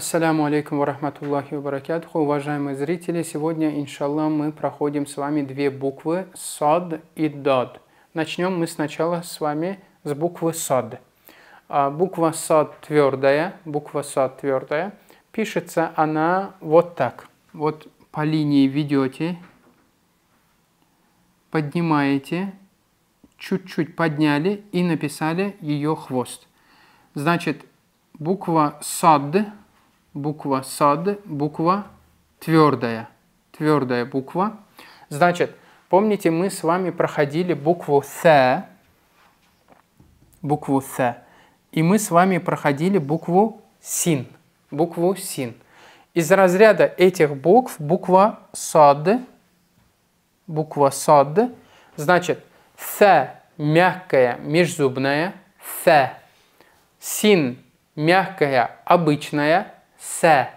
Ассаляму алейкум ва рахматуллахи ва баракатуху. Уважаемые зрители, сегодня, иншаллах, мы проходим с вами две буквы сад и дад. Начнем мы сначала с вами с буквы сад. А, буква сад твердая, буква сад твердая. Пишется она вот так. Вот по линии ведете, поднимаете, чуть-чуть подняли и написали ее хвост. Значит, буква сад буква сад, буква твердая, твердая буква. Значит, помните, мы с вами проходили букву С, букву С, и мы с вами проходили букву Син, букву Син. Из разряда этих букв буква сад, буква сад, значит, С мягкая межзубная, С, Син мягкая обычная, с,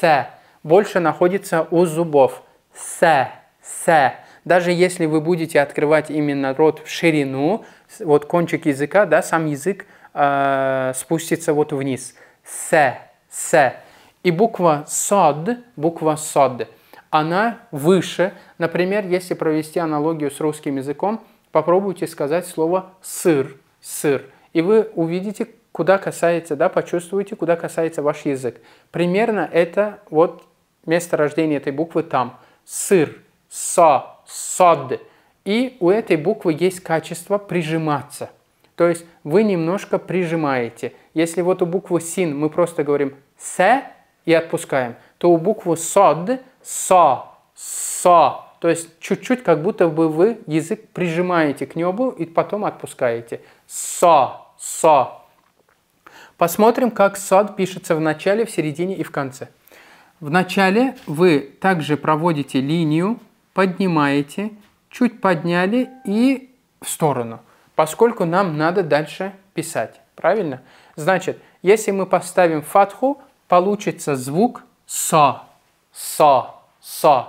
С. Больше находится у зубов. С, С. Даже если вы будете открывать именно рот в ширину, вот кончик языка, да, сам язык э, спустится вот вниз. С, С. И буква сод, буква сод, она выше. Например, если провести аналогию с русским языком, попробуйте сказать слово сыр, сыр. И вы увидите, куда касается, да, почувствуйте, куда касается ваш язык. Примерно это вот место рождения этой буквы там. Сыр, са, сад. И у этой буквы есть качество прижиматься. То есть вы немножко прижимаете. Если вот у буквы син мы просто говорим се и отпускаем, то у буквы сод со, со. То есть чуть-чуть как будто бы вы язык прижимаете к небу и потом отпускаете. Со, со, Посмотрим, как сад пишется в начале, в середине и в конце. В начале вы также проводите линию, поднимаете, чуть подняли и в сторону, поскольку нам надо дальше писать. Правильно? Значит, если мы поставим фатху, получится звук са, са, са.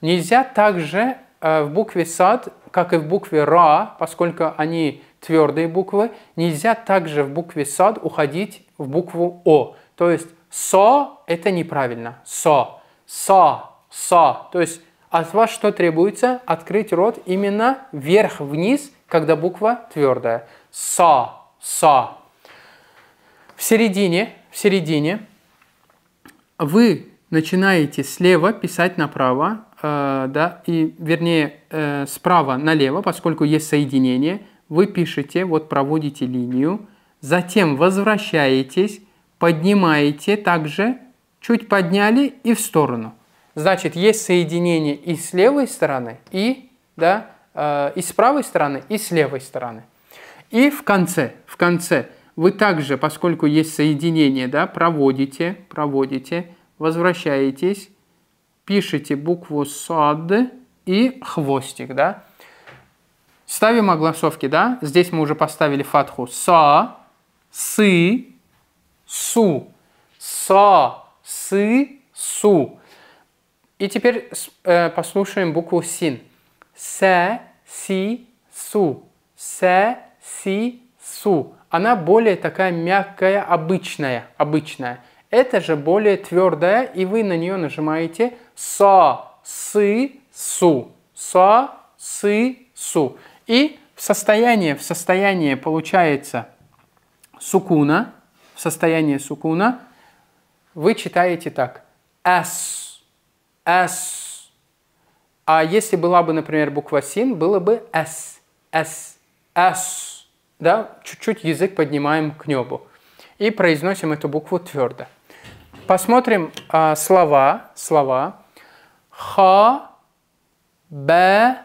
Нельзя также э, в букве сад, как и в букве ра, поскольку они твердые буквы, нельзя также в букве сад уходить в букву о. То есть со это неправильно. Со, со, со. То есть от вас что требуется? Открыть рот именно вверх-вниз, когда буква твердая. Со, со. В середине, в середине вы начинаете слева писать направо, э, да, и вернее э, справа налево, поскольку есть соединение, вы пишете, вот проводите линию, затем возвращаетесь, поднимаете также, чуть подняли и в сторону. Значит, есть соединение и с левой стороны, и, да, э, и с правой стороны, и с левой стороны. И в конце, в конце вы также, поскольку есть соединение, да, проводите, проводите, возвращаетесь, пишите букву САД и хвостик, да, Ставим огласовки, да? Здесь мы уже поставили фатху. Са, сы, су. Са, сы, су. И теперь э, послушаем букву син. Се, си, су. Се, си, су. Она более такая мягкая, обычная, обычная. Это же более твердая, и вы на нее нажимаете со, сы, су. Со, сы, су. И в состоянии, в состоянии получается сукуна, в состоянии сукуна вы читаете так. С, С. А если была бы, например, буква син, было бы С, С, С. Да, чуть-чуть язык поднимаем к небу и произносим эту букву твердо. Посмотрим э, слова, слова. Ха, б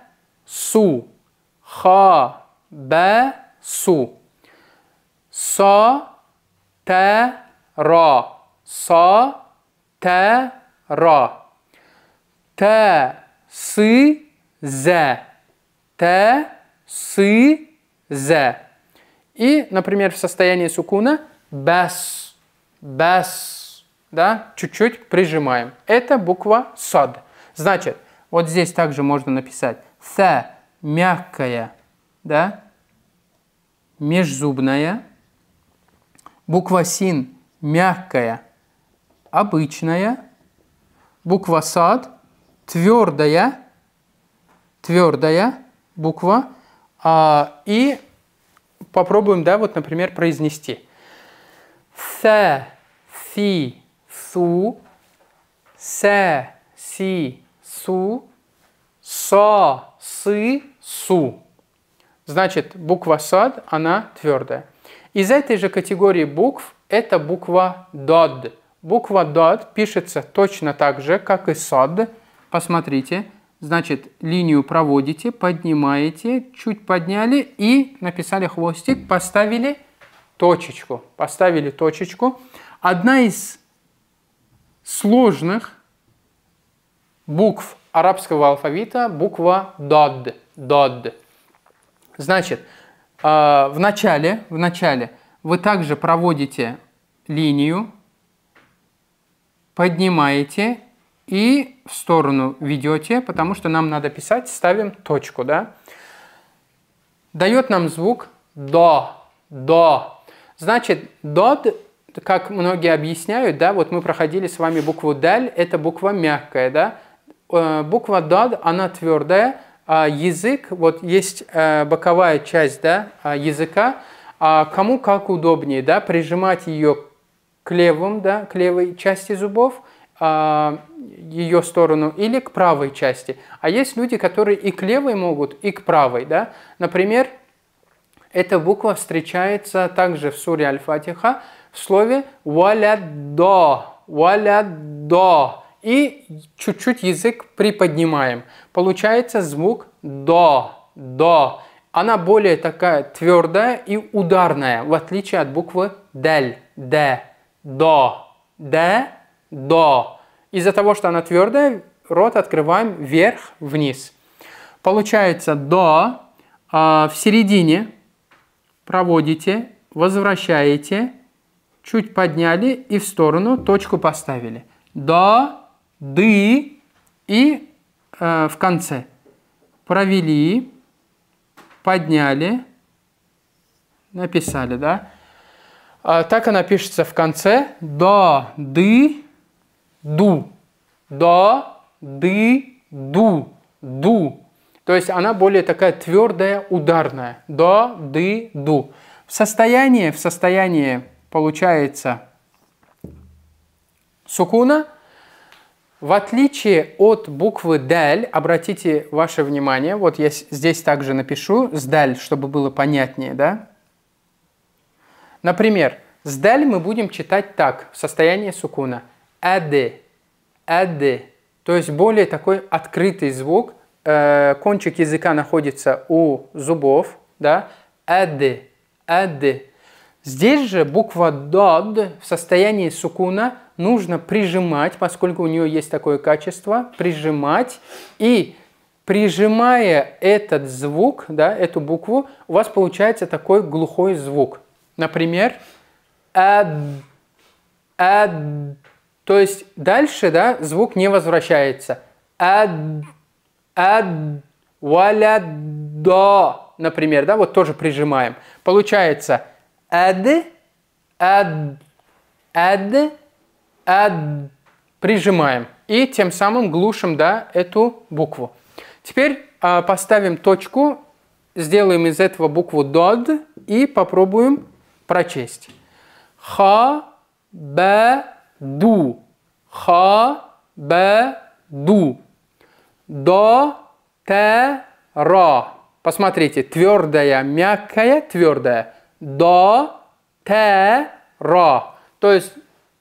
су ха, бе, су. са те, ра. са те, ра. Те, си, зе. Те, си, зе. И, например, в состоянии сукуна без, без, да, чуть-чуть прижимаем. Это буква сад. Значит, вот здесь также можно написать се, мягкая, да, межзубная. Буква син мягкая, обычная. Буква сад твердая, твердая буква. А, и попробуем, да, вот, например, произнести. С си, су, С си, су, со, сы, су. Значит, буква сад, она твердая. Из этой же категории букв это буква дод. Буква дод пишется точно так же, как и сад. Посмотрите. Значит, линию проводите, поднимаете, чуть подняли и написали хвостик, поставили точечку. Поставили точечку. Одна из сложных букв арабского алфавита буква дод. дод. Значит, э, в начале, в начале вы также проводите линию, поднимаете и в сторону ведете, потому что нам надо писать, ставим точку, да? Дает нам звук до, до. Значит, дод, как многие объясняют, да, вот мы проходили с вами букву даль, это буква мягкая, да? Э, буква дад, она твердая, а язык, вот есть э, боковая часть да, а, языка, а кому как удобнее, да, прижимать ее к левым, да, к левой части зубов, а, ее сторону или к правой части. А есть люди, которые и к левой могут, и к правой. Да? Например, эта буква встречается также в суре Аль-Фатиха в слове валя «валяддо». да и чуть-чуть язык приподнимаем. Получается звук до, до. Она более такая твердая и ударная, в отличие от буквы дель, д, до, д, до. Из-за того, что она твердая, рот открываем вверх-вниз. Получается до, а в середине проводите, возвращаете, чуть подняли и в сторону точку поставили. До, ды и э, в конце. Провели, подняли, написали, да? А, так она пишется в конце. До, ды, ду. До, ды, ду, ду. То есть она более такая твердая, ударная. До, ды, ду. В состоянии, в состоянии получается сукуна – в отличие от буквы «даль», обратите ваше внимание, вот я здесь также напишу «сдаль», чтобы было понятнее, да? Например, «сдаль» мы будем читать так, в состоянии сукуна. «Ады», «ады», то есть более такой открытый звук, э, кончик языка находится у зубов, да, «ады», «ады», Здесь же буква «дод» в состоянии сукуна нужно прижимать, поскольку у нее есть такое качество, прижимать. И прижимая этот звук, да, эту букву, у вас получается такой глухой звук. Например, «ад», «ад». То есть дальше да, звук не возвращается. «Ад», «ад», «валя», «до», например, да, вот тоже прижимаем. Получается – Эд, эд, эд, эд. Прижимаем. И тем самым глушим да, эту букву. Теперь э, поставим точку, сделаем из этого букву дод и попробуем прочесть. Ха, б, ду. Ха, б, ду. До, те, ра. Посмотрите, твердая, мягкая, твердая до, те, ро. То есть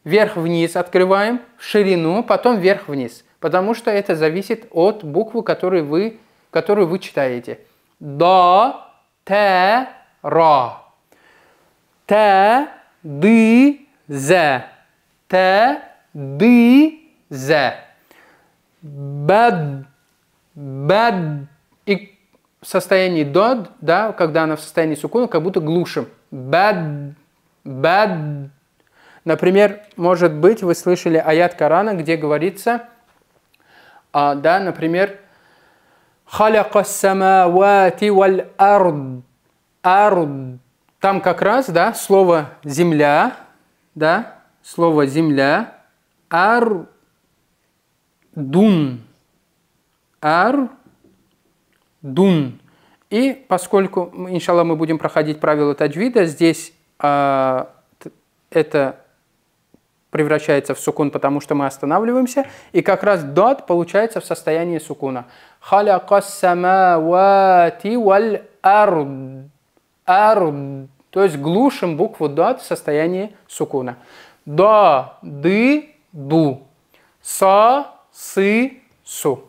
вверх-вниз открываем, в ширину, потом вверх-вниз. Потому что это зависит от буквы, которую вы, которую вы читаете. До, те, ро. Те, ды, зе. Те, ды, зе. Бед, бед, и в состоянии дод, да, когда она в состоянии сукуна, как будто глушим. Бад, бад. Например, может быть, вы слышали аят Корана, где говорится, а, да, например, халяка самавати валь ард, ард. Там как раз, да, слово земля, да, слово земля, ар, дун, ар, дун. И поскольку, иншалла, мы будем проходить правила таджвида, здесь э, это превращается в сукун, потому что мы останавливаемся, и как раз дат получается в состоянии сукуна. Халякас самавати валь ард. Ард. То есть глушим букву дат в состоянии сукуна. Да, ды, ду. Са, сы, су.